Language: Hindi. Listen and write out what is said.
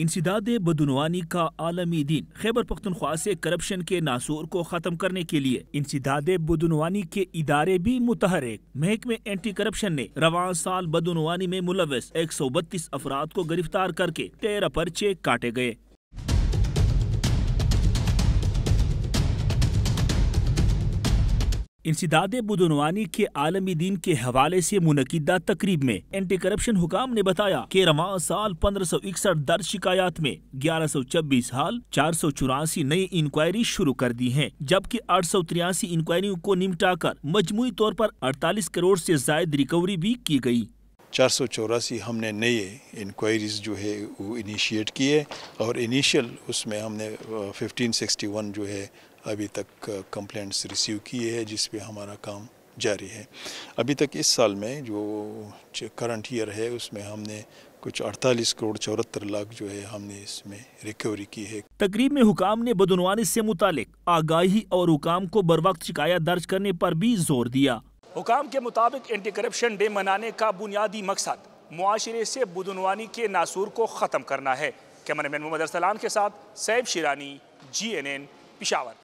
इंसदाद बदनवानी का आलमी दिन खैबर पख्तनख्वा से करप्शन के नासूर को ख़त्म करने के लिए इंसदाद बदनवानी के इदारे भी मुतहरक महकमे एंटी करप्शन ने रवान साल बदनवानी में मुलविस एक सौ बत्तीस अफराद को गिरफ्तार करके तेरह पर्चे काटे गए इंसदाद बुदनवानी के आलमी दिन के हवाले से मुनदा तकरीब में एंटी करप्शन हुकाम ने बताया कि रवा साल पंद्रह सौ इकसठ दर्ज शिकायत में ग्यारह सौ छब्बीस हाल चार सौ चौरासी नई इंक्वायरी शुरू कर दी है जबकि आठ सौ तिरासी इंक्वायरियों को निपटा कर मजमू तौर आरोप अड़तालीस करोड़ ऐसी जायद रिकवरी भी की गयी चार सौ चौरासी हमने नए इंक्वायरीज़ जो है वो इनिशिएट किए और इनिशियल उसमें हमने 1561 जो है अभी तक कंप्लेंट्स रिसीव किए हैं जिस पे हमारा काम जारी है अभी तक इस साल में जो करंट ईयर है उसमें हमने कुछ 48 करोड़ चौहत्तर लाख जो है हमने इसमें रिकवरी की है तकरीब में हुकाम ने बदनवानी से मुतालिक आगाही और हुकाम को बर वक्त शिकायत दर्ज करने पर भी जोर दिया हुकाम के मुताबिक एंटी करप्शन डे मनाने का बुनियादी मकसद माशरे से बुदनवानी के नासूर को ख़त्म करना है कैमरा मैन मोहम्मद अरसलान के साथ Saib Shirani G N N Peshawar